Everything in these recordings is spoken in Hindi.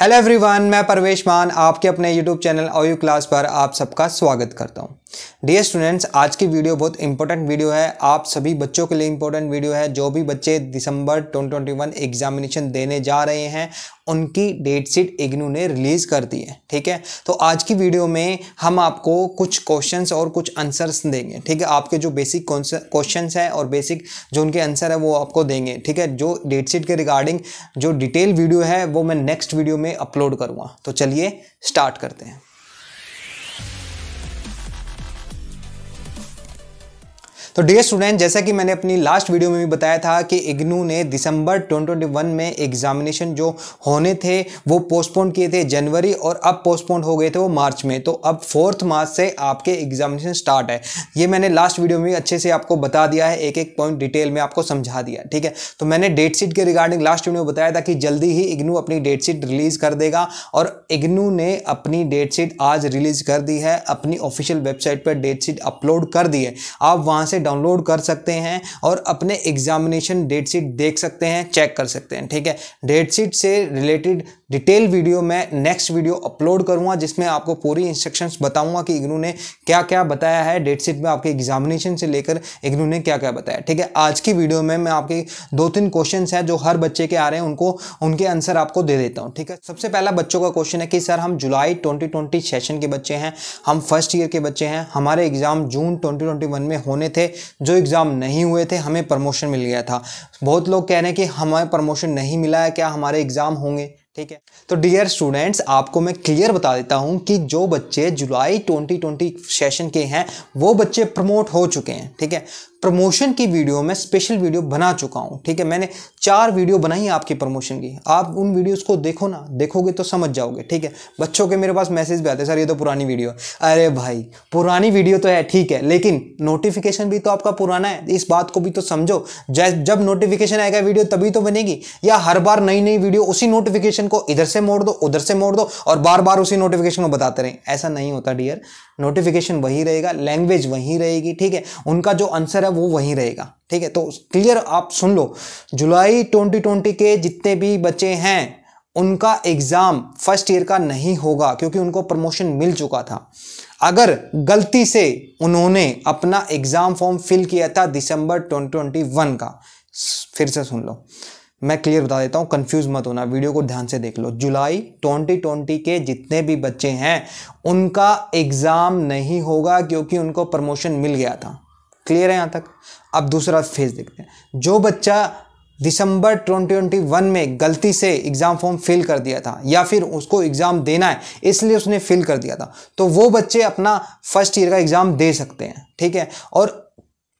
हेलो एवरीवन मैं परवेश मान आपके अपने यूट्यूब चैनल ओयू क्लास पर आप सबका स्वागत करता हूँ डियर स्टूडेंट्स आज की वीडियो बहुत इंपॉर्टेंट वीडियो है आप सभी बच्चों के लिए इंपॉर्टेंट वीडियो है जो भी बच्चे दिसंबर 2021 एग्जामिनेशन देने जा रहे हैं उनकी डेट शीट इग्नू ने रिलीज़ कर दी है ठीक है तो आज की वीडियो में हम आपको कुछ क्वेश्चंस और कुछ आंसर्स देंगे ठीक है आपके जो बेसिक क्वेश्चन हैं और बेसिक जो उनके आंसर है वो आपको देंगे ठीक है जो डेट शीट के रिगार्डिंग जो डिटेल वीडियो है वो मैं नेक्स्ट वीडियो में अपलोड करूँगा तो चलिए स्टार्ट करते हैं तो डियर स्टूडेंट जैसा कि मैंने अपनी लास्ट वीडियो में भी बताया था कि इग्नू ने दिसंबर 2021 में एग्जामिनेशन जो होने थे वो पोस्टपोन किए थे जनवरी और अब पोस्टपोन हो गए थे वो मार्च में तो अब फोर्थ मार्च से आपके एग्जामिनेशन स्टार्ट है ये मैंने लास्ट वीडियो में अच्छे से आपको बता दिया है एक एक पॉइंट डिटेल में आपको समझा दिया ठीक है तो मैंने डेट शीट के रिगार्डिंग लास्ट वीडियो में बताया था कि जल्दी ही इग्नू अपनी डेट शीट रिलीज कर देगा और इग्नू ने अपनी डेट शीट आज रिलीज कर दी है अपनी ऑफिशियल वेबसाइट पर डेट शीट अपलोड कर दी है आप वहाँ से डाउनलोड कर सकते हैं और अपने एग्जामिनेशन डेट शीट देख सकते हैं चेक कर सकते हैं ठीक है डेट शीट से रिलेटेड डिटेल वीडियो मैं नेक्स्ट वीडियो अपलोड करूँगा जिसमें आपको पूरी इंस्ट्रक्शंस बताऊँगा कि इग्नू ने क्या क्या बताया है डेट सीट में आपके एग्जामिनेशन से लेकर इग्नू ने क्या क्या बताया ठीक है आज की वीडियो में मैं आपके दो तीन क्वेश्चन हैं जो हर बच्चे के आ रहे हैं उनको उनके आंसर आपको दे देता हूँ ठीक है सबसे पहला बच्चों का क्वेश्चन है कि सर हम जुलाई ट्वेंटी सेशन के बच्चे हैं हम फर्स्ट ईयर के बच्चे हैं हमारे एग्ज़ाम जून ट्वेंटी में होने थे जो एग्ज़ाम नहीं हुए थे हमें प्रमोशन मिल गया था बहुत लोग कह रहे हैं कि हमें प्रमोशन नहीं मिला है क्या हमारे एग्ज़ाम होंगे ठीक है तो डियर स्टूडेंट्स आपको मैं क्लियर बता देता हूं कि जो बच्चे जुलाई 2020 सेशन के हैं वो बच्चे प्रमोट हो चुके हैं ठीक है प्रमोशन की वीडियो में स्पेशल वीडियो बना चुका हूँ ठीक है मैंने चार वीडियो बनाई आपकी प्रमोशन की आप उन वीडियोस को देखो ना देखोगे तो समझ जाओगे ठीक है बच्चों के मेरे पास मैसेज भी आते हैं सर ये तो पुरानी वीडियो अरे भाई पुरानी वीडियो तो है ठीक है लेकिन नोटिफिकेशन भी तो आपका पुराना है इस बात को भी तो समझो जब नोटिफिकेशन आएगा वीडियो तभी तो बनेगी या हर बार नई नई वीडियो उसी नोटिफिकेशन को इधर से मोड़ दो उधर से मोड़ दो और बार बार उसी नोटिफिकेशन को बताते रहें ऐसा नहीं होता डियर नोटिफिकेशन वही रहेगा लैंग्वेज वहीं रहेगी ठीक है उनका जो आंसर है वो वहीं रहेगा ठीक है तो क्लियर आप सुन लो जुलाई 2020 के जितने भी बच्चे हैं उनका एग्ज़ाम फर्स्ट ईयर का नहीं होगा क्योंकि उनको प्रमोशन मिल चुका था अगर गलती से उन्होंने अपना एग्ज़ाम फॉर्म फिल किया था दिसंबर 2021 का फिर से सुन लो मैं क्लियर बता देता हूँ कंफ्यूज मत होना वीडियो को ध्यान से देख लो जुलाई 2020 के जितने भी बच्चे हैं उनका एग्ज़ाम नहीं होगा क्योंकि उनको प्रमोशन मिल गया था क्लियर है यहाँ तक अब दूसरा फेज देखते हैं जो बच्चा दिसंबर 2021 में गलती से एग्ज़ाम फॉर्म फिल कर दिया था या फिर उसको एग्ज़ाम देना है इसलिए उसने फिल कर दिया था तो वो बच्चे अपना फर्स्ट ईयर का एग्ज़ाम दे सकते हैं ठीक है और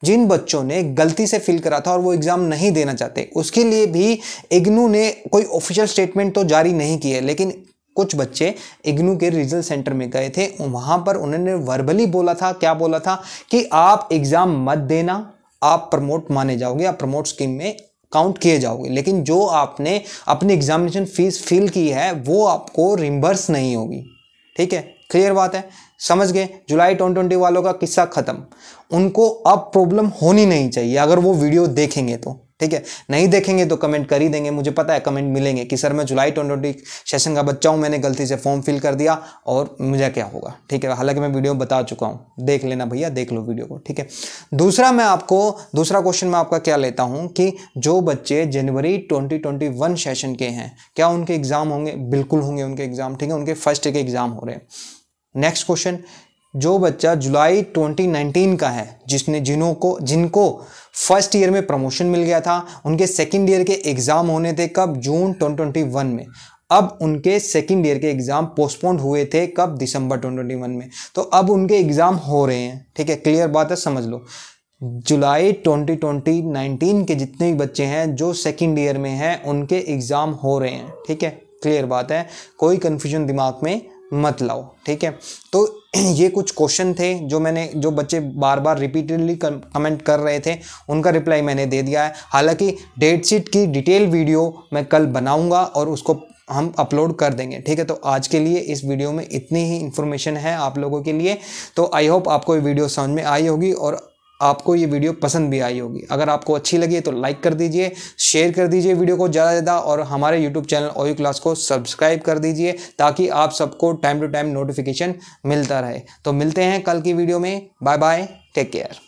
जिन बच्चों ने गलती से फिल करा था और वो एग्ज़ाम नहीं देना चाहते उसके लिए भी इग्नू ने कोई ऑफिशियल स्टेटमेंट तो जारी नहीं किया है लेकिन कुछ बच्चे इग्नू के रीजनल सेंटर में गए थे वहाँ पर उन्होंने वर्बली बोला था क्या बोला था कि आप एग्ज़ाम मत देना आप प्रमोट माने जाओगे आप प्रमोट स्कीम में काउंट किए जाओगे लेकिन जो आपने अपनी एग्जामिनेशन फीस फिल की है वो आपको रिम्बर्स नहीं होगी ठीक है क्लियर बात है समझ गए जुलाई ट्वेंटी वालों का किस्सा खत्म उनको अब प्रॉब्लम होनी नहीं चाहिए अगर वो वीडियो देखेंगे तो ठीक है नहीं देखेंगे तो कमेंट कर ही देंगे मुझे पता है कमेंट मिलेंगे कि सर मैं जुलाई ट्वेंटी सेशन का बच्चा हूँ मैंने गलती से फॉर्म फिल कर दिया और मुझे क्या होगा ठीक है हालांकि मैं वीडियो बता चुका हूँ देख लेना भैया देख लो वीडियो को ठीक है दूसरा मैं आपको दूसरा क्वेश्चन मैं आपका क्या लेता हूँ कि जो बच्चे जनवरी ट्वेंटी सेशन के हैं क्या उनके एग्ज़ाम होंगे बिल्कुल होंगे उनके एग्ज़ाम ठीक है उनके फर्स्ट ईयर के एग्ज़ाम हो रहे हैं नेक्स्ट क्वेश्चन जो बच्चा जुलाई 2019 का है जिसने जिनों को जिनको फर्स्ट ईयर में प्रमोशन मिल गया था उनके सेकेंड ईयर के एग्ज़ाम होने थे कब जून 2021 में अब उनके सेकेंड ईयर के एग्ज़ाम पोस्टपोन्ड हुए थे कब दिसंबर 2021 में तो अब उनके एग्ज़ाम हो रहे हैं ठीक है क्लियर बात है समझ लो जुलाई 2020 19 के जितने भी बच्चे हैं जो सेकेंड ईयर में हैं उनके एग्ज़ाम हो रहे हैं ठीक है क्लियर बात है कोई कन्फ्यूजन दिमाग में मत लाओ ठीक है तो ये कुछ क्वेश्चन थे जो मैंने जो बच्चे बार बार रिपीटेडली कमेंट कर रहे थे उनका रिप्लाई मैंने दे दिया है हालांकि डेट शीट की डिटेल वीडियो मैं कल बनाऊंगा और उसको हम अपलोड कर देंगे ठीक है तो आज के लिए इस वीडियो में इतनी ही इन्फॉर्मेशन है आप लोगों के लिए तो आई होप आपको ये वीडियो समझ में आई होगी और आपको ये वीडियो पसंद भी आई होगी अगर आपको अच्छी लगी तो लाइक कर दीजिए शेयर कर दीजिए वीडियो को ज़्यादा से ज़्यादा और हमारे यूट्यूब चैनल ओयू क्लास को सब्सक्राइब कर दीजिए ताकि आप सबको टाइम टू टाइम नोटिफिकेशन मिलता रहे तो मिलते हैं कल की वीडियो में बाय बाय टेक केयर